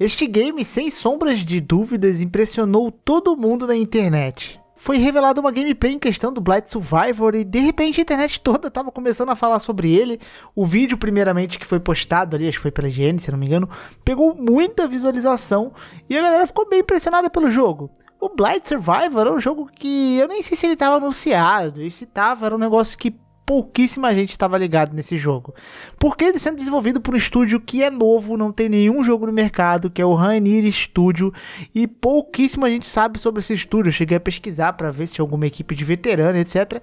Este game, sem sombras de dúvidas, impressionou todo mundo na internet. Foi revelado uma gameplay em questão do Blight Survivor e de repente a internet toda estava começando a falar sobre ele. O vídeo, primeiramente, que foi postado ali, acho que foi pela IGN, se não me engano, pegou muita visualização e a galera ficou bem impressionada pelo jogo. O Blight Survivor é um jogo que eu nem sei se ele estava anunciado, e se estava era um negócio que pouquíssima gente estava ligado nesse jogo. Porque ele sendo desenvolvido por um estúdio que é novo, não tem nenhum jogo no mercado, que é o Rainier Studio, e pouquíssima gente sabe sobre esse estúdio. Eu cheguei a pesquisar para ver se tinha alguma equipe de veterano, etc.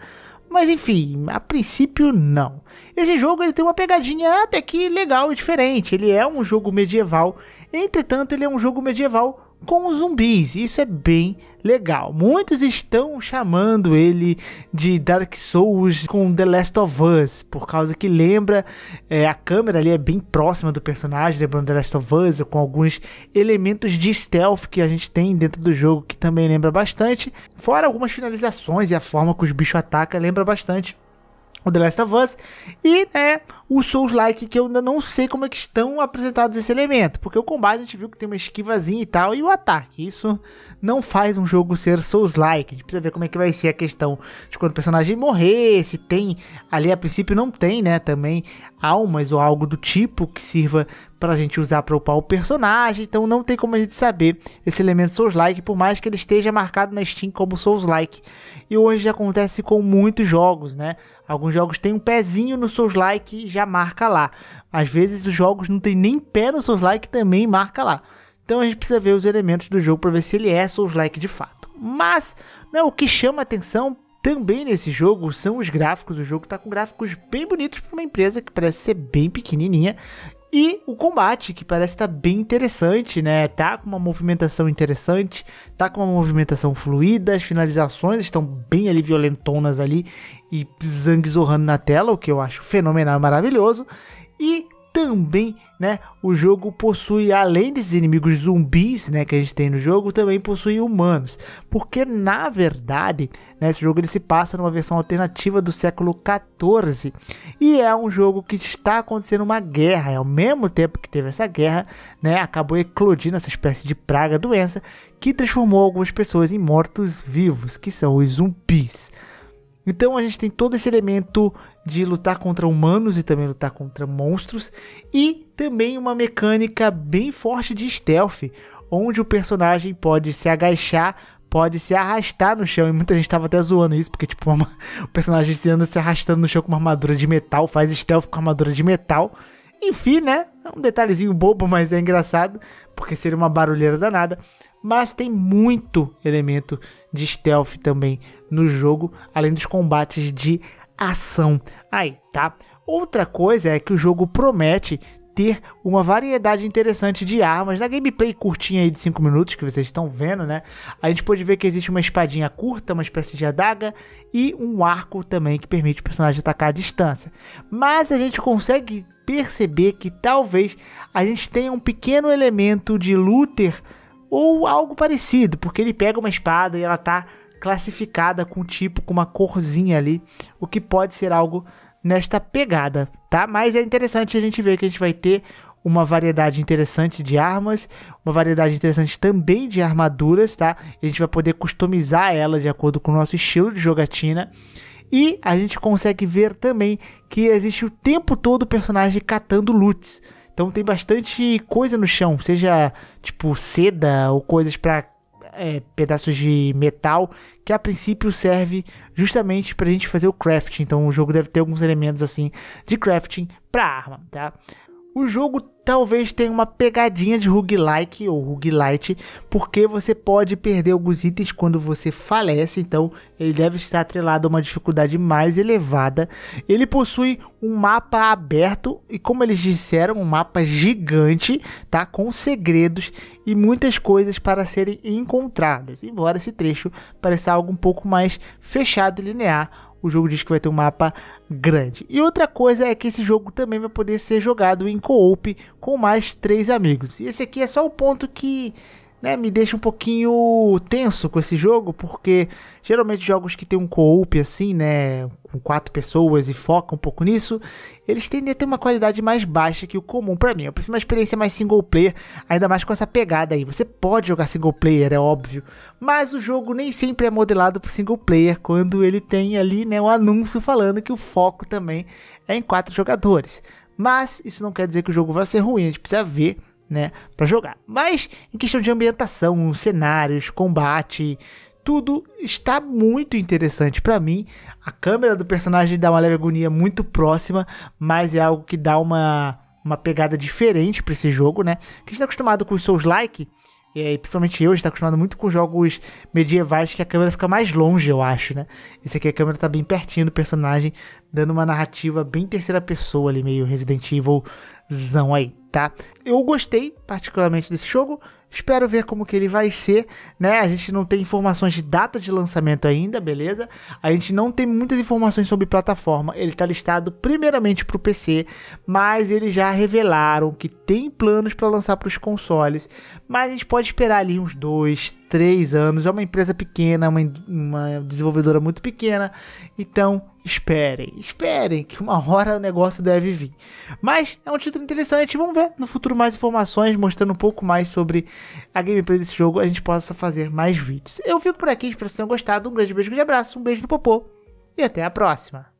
Mas enfim, a princípio não. Esse jogo ele tem uma pegadinha até que legal e diferente. Ele é um jogo medieval, entretanto ele é um jogo medieval com os zumbis. Isso é bem legal. Muitos estão chamando ele de Dark Souls com The Last of Us, por causa que lembra é, a câmera ali é bem próxima do personagem, lembrando The Last of Us, com alguns elementos de stealth que a gente tem dentro do jogo que também lembra bastante, fora algumas finalizações e a forma que os bichos atacam lembra bastante o The Last of Us e né, o Souls-like que eu ainda não sei como é que estão apresentados esse elemento, porque o combate a gente viu que tem uma esquivazinha e tal e o ataque. Isso não faz um jogo ser Souls-like. A gente precisa ver como é que vai ser a questão de quando o personagem morrer, se tem ali a princípio não tem, né, também almas ou algo do tipo que sirva para a gente usar para upar o personagem, então não tem como a gente saber esse elemento Souls-like, por mais que ele esteja marcado na Steam como Souls-like. E hoje acontece com muitos jogos, né? Alguns jogos têm um pezinho no Souls-like e já marca lá. Às vezes os jogos não tem nem pé no Souls-like também marca lá. Então a gente precisa ver os elementos do jogo para ver se ele é Souls-like de fato. Mas o que chama atenção também nesse jogo são os gráficos. O jogo está com gráficos bem bonitos para uma empresa que parece ser bem pequenininha. E o combate, que parece estar tá bem interessante, né? Tá com uma movimentação interessante, tá com uma movimentação fluida, as finalizações estão bem ali violentonas ali e zangue zorrando na tela, o que eu acho fenomenal, maravilhoso. E também, né, o jogo possui, além desses inimigos zumbis, né, que a gente tem no jogo, também possui humanos. Porque, na verdade, né, esse jogo ele se passa numa versão alternativa do século 14 E é um jogo que está acontecendo uma guerra. É ao mesmo tempo que teve essa guerra, né, acabou eclodindo essa espécie de praga, doença, que transformou algumas pessoas em mortos-vivos, que são os zumbis. Então a gente tem todo esse elemento de lutar contra humanos e também lutar contra monstros e também uma mecânica bem forte de stealth, onde o personagem pode se agachar, pode se arrastar no chão e muita gente tava até zoando isso porque tipo uma, o personagem se anda se arrastando no chão com uma armadura de metal, faz stealth com armadura de metal enfim, né? É um detalhezinho bobo, mas é engraçado, porque seria uma barulheira danada. Mas tem muito elemento de stealth também no jogo, além dos combates de ação aí, tá? Outra coisa é que o jogo promete ter uma variedade interessante de armas. Na gameplay curtinha aí de 5 minutos que vocês estão vendo, né? A gente pode ver que existe uma espadinha curta, uma espécie de adaga e um arco também que permite o personagem atacar à distância. Mas a gente consegue perceber que talvez a gente tenha um pequeno elemento de looter ou algo parecido, porque ele pega uma espada e ela tá classificada com um tipo, com uma corzinha ali, o que pode ser algo nesta pegada, tá? Mas é interessante a gente ver que a gente vai ter uma variedade interessante de armas, uma variedade interessante também de armaduras, tá? A gente vai poder customizar ela de acordo com o nosso estilo de jogatina. E a gente consegue ver também que existe o tempo todo o personagem catando loots. Então tem bastante coisa no chão, seja tipo seda ou coisas para é, pedaços de metal, que a princípio serve justamente para a gente fazer o crafting. Então o jogo deve ter alguns elementos assim de crafting para arma, tá? O jogo talvez tenha uma pegadinha de roguelike ou roguelite, porque você pode perder alguns itens quando você falece, então ele deve estar atrelado a uma dificuldade mais elevada. Ele possui um mapa aberto e como eles disseram, um mapa gigante, tá, com segredos e muitas coisas para serem encontradas. Embora esse trecho pareça algo um pouco mais fechado e linear, o jogo diz que vai ter um mapa grande. E outra coisa é que esse jogo também vai poder ser jogado em co-op com mais três amigos. E esse aqui é só o ponto que né, me deixa um pouquinho tenso com esse jogo, porque geralmente jogos que tem um co-op assim, né, com quatro pessoas e foca um pouco nisso, eles tendem a ter uma qualidade mais baixa que o comum para mim. Eu prefiro uma experiência mais single player, ainda mais com essa pegada aí. Você pode jogar single player, é óbvio, mas o jogo nem sempre é modelado por single player quando ele tem ali, né, um anúncio falando que o foco também é em quatro jogadores. Mas isso não quer dizer que o jogo vai ser ruim, a gente precisa ver né, para jogar. Mas em questão de ambientação, cenários, combate, tudo está muito interessante para mim. A câmera do personagem dá uma leve agonia muito próxima, mas é algo que dá uma uma pegada diferente para esse jogo, né? Que está acostumado com os Souls like, e aí, principalmente eu, a gente tá acostumado muito com jogos medievais que a câmera fica mais longe, eu acho, né? Esse aqui a câmera tá bem pertinho do personagem, dando uma narrativa bem terceira pessoa ali, meio Resident Evilzão aí, tá? Eu gostei particularmente desse jogo. Espero ver como que ele vai ser, né? A gente não tem informações de data de lançamento ainda, beleza? A gente não tem muitas informações sobre plataforma. Ele está listado primeiramente para o PC, mas eles já revelaram que tem planos para lançar para os consoles. Mas a gente pode esperar ali uns dois, três anos. É uma empresa pequena, uma, uma desenvolvedora muito pequena. Então, esperem, esperem, que uma hora o negócio deve vir. Mas é um título interessante. Vamos ver no futuro mais informações, mostrando um pouco mais sobre a gameplay desse jogo. A gente possa fazer mais vídeos. Eu fico por aqui, espero que vocês tenham gostado. Um grande beijo, um grande abraço, um beijo no popô e até a próxima.